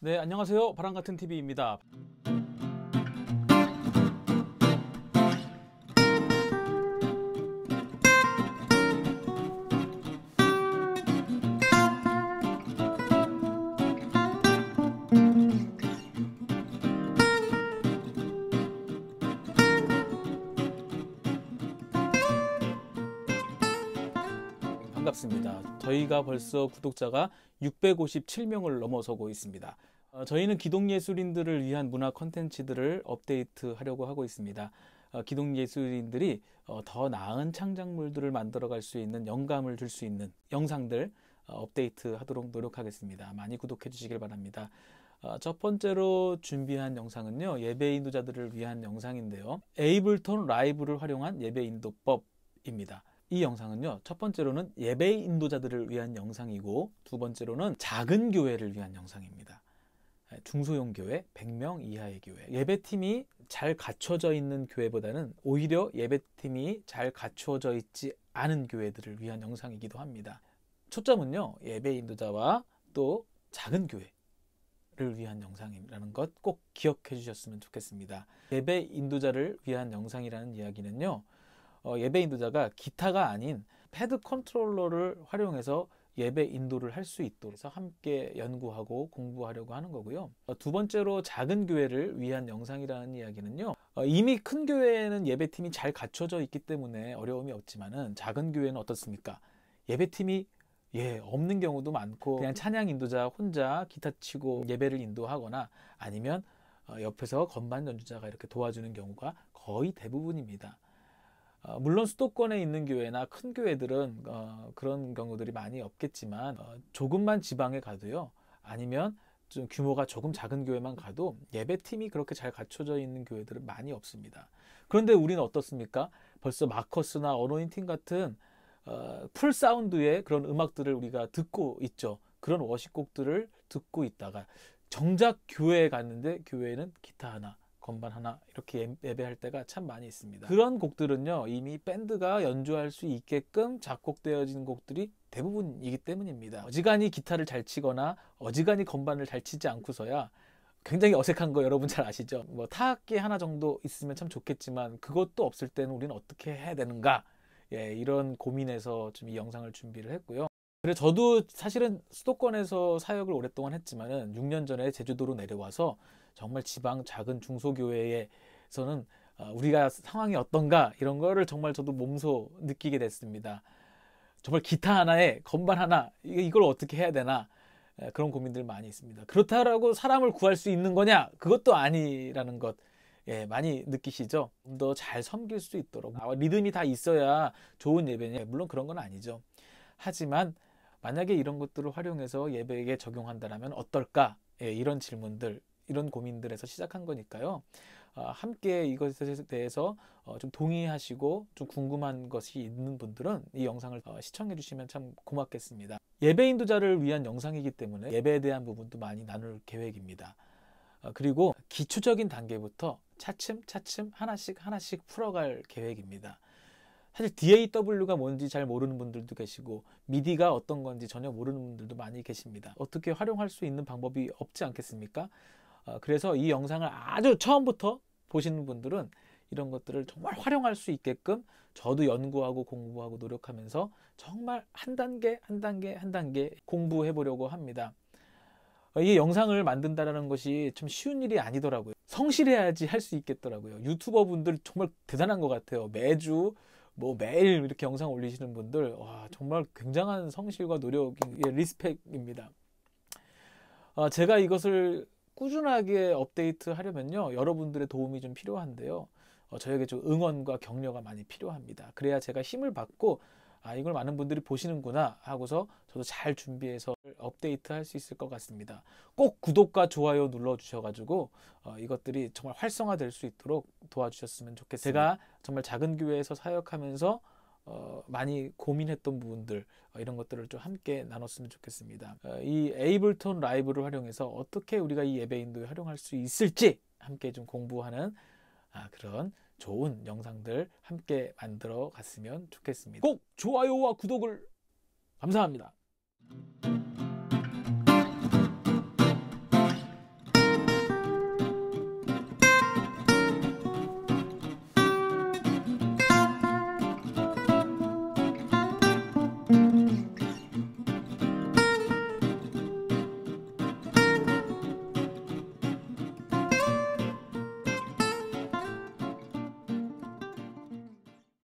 네, 안녕하세요. 바람 같은 TV입니다. 반갑습니다. 저희가 벌써 구독자가 657명을 넘어서고 있습니다. 어, 저희는 기동예술인들을 위한 문화 콘텐츠들을 업데이트하려고 하고 있습니다. 어, 기동예술인들이더 어, 나은 창작물들을 만들어갈 수 있는 영감을 줄 수 있는 영상들 업데이트하도록 노력하겠습니다. 많이 구독해 주시길 바랍니다. 첫 번째로 준비한 영상은요 예배 인도자들을 위한 영상인데요 에이블톤 라이브를 활용한 예배 인도법입니다 이 영상은요 첫 번째로는 예배 인도자들을 위한 영상이고 두 번째로는 작은 교회를 위한 영상입니다 중소형 교회, 100명 이하의 교회. 예배팀이 잘 갖춰져 있는 교회보다는 오히려 예배팀이 잘 갖춰져 있지 않은 교회들을 위한 영상이기도 합니다. 초점은요, 예배 인도자와 또 작은 교회를 위한 영상이라는 것 꼭 기억해 주셨으면 좋겠습니다. 예배 인도자를 위한 영상이라는 이야기는요, 어, 예배 인도자가 기타가 아닌 패드 컨트롤러를 활용해서 예배 인도를 할 수 있도록 해서 함께 연구하고 공부하려고 하는 거고요. 어, 두 번째로 작은 교회를 위한 영상이라는 이야기는요. 어, 이미 큰 교회에는 예배팀이 잘 갖춰져 있기 때문에 어려움이 없지만은 작은 교회는 어떻습니까? 예배팀이 예, 없는 경우도 많고 그냥 찬양 인도자 혼자 기타 치고 예배를 인도하거나 아니면 어, 옆에서 건반 연주자가 이렇게 도와주는 경우가 거의 대부분입니다. 어, 물론 수도권에 있는 교회나 큰 교회들은 어, 그런 경우들이 많이 없겠지만 어, 조금만 지방에 가도요 아니면 좀 규모가 조금 작은 교회만 가도 예배팀이 그렇게 잘 갖춰져 있는 교회들은 많이 없습니다. 그런데 우리는 어떻습니까? 벌써 마커스나 어노인팅 같은 어, 풀 사운드의 그런 음악들을 우리가 듣고 있죠. 그런 워시곡들을 듣고 있다가 정작 교회에 갔는데 교회에는 기타 하나, 건반 하나 이렇게 예, 예배할 때가 참 많이 있습니다. 그런 곡들은요 이미 밴드가 연주할 수 있게끔 작곡되어진 곡들이 대부분이기 때문입니다. 어지간히 기타를 잘 치거나 어지간히 건반을 잘 치지 않고서야 굉장히 어색한 거 여러분 잘 아시죠? 뭐 타악기 하나 정도 있으면 참 좋겠지만 그것도 없을 때는 우리는 어떻게 해야 되는가? 예, 이런 고민에서 좀 이 영상을 준비를 했고요. 그래 저도 사실은 수도권에서 사역을 오랫동안 했지만은 6년 전에 제주도로 내려와서 정말 지방 작은 중소교회에서는 아, 우리가 상황이 어떤가 이런 거를 정말 저도 몸소 느끼게 됐습니다. 정말 기타 하나에 건반 하나 이걸 어떻게 해야 되나 그런 고민들 많이 있습니다. 그렇다라고 사람을 구할 수 있는 거냐 그것도 아니라는 것 예, 많이 느끼시죠. 좀 더 잘 섬길 수 있도록 나와 리듬이 다 있어야 좋은 예배냐 물론 그런 건 아니죠. 하지만 만약에 이런 것들을 활용해서 예배에 적용한다면 어떨까 예, 이런 질문들 이런 고민들에서 시작한 거니까요. 어, 함께 이것에 대해서 어, 좀 동의하시고 좀 궁금한 것이 있는 분들은 이 영상을 어, 시청해 주시면 참 고맙겠습니다. 예배 인도자를 위한 영상이기 때문에 예배에 대한 부분도 많이 나눌 계획입니다. 어, 그리고 기초적인 단계부터 차츰 차츰 하나씩 하나씩 풀어갈 계획입니다. 사실 DAW가 뭔지 잘 모르는 분들도 계시고 미디가 어떤 건지 전혀 모르는 분들도 많이 계십니다. 어떻게 활용할 수 있는 방법이 없지 않겠습니까? 어, 그래서 이 영상을 아주 처음부터 보시는 분들은 이런 것들을 정말 활용할 수 있게끔 저도 연구하고 공부하고 노력하면서 정말 한 단계 한 단계 한 단계 공부해 보려고 합니다. 어, 이 영상을 만든다는 것이 좀 쉬운 일이 아니더라고요. 성실해야지 할 수 있겠더라고요. 유튜버 분들 정말 대단한 것 같아요. 매주 뭐 매일 이렇게 영상 올리시는 분들 와 정말 굉장한 성실과 노력의 리스펙입니다. 어, 제가 이것을 꾸준하게 업데이트 하려면요. 여러분들의 도움이 좀 필요한데요. 어, 저에게 좀 응원과 격려가 많이 필요합니다. 그래야 제가 힘을 받고 아, 이걸 많은 분들이 보시는구나 하고서 저도 잘 준비해서 업데이트 할 수 있을 것 같습니다. 꼭 구독과 좋아요 눌러 주셔가지고 어, 이것들이 정말 활성화될 수 있도록 도와주셨으면 좋겠습니다. 제가 정말 작은 교회에서 사역하면서 어, 많이 고민했던 부분들 어, 이런 것들을 좀 함께 나눴으면 좋겠습니다. 어, 이 에이블톤 라이브를 활용해서 어떻게 우리가 이 예배 인도에 활용할 수 있을지 함께 좀 공부하는 아, 그런 좋은 영상들 함께 만들어 갔으면 좋겠습니다. 꼭 좋아요와 구독을 감사합니다.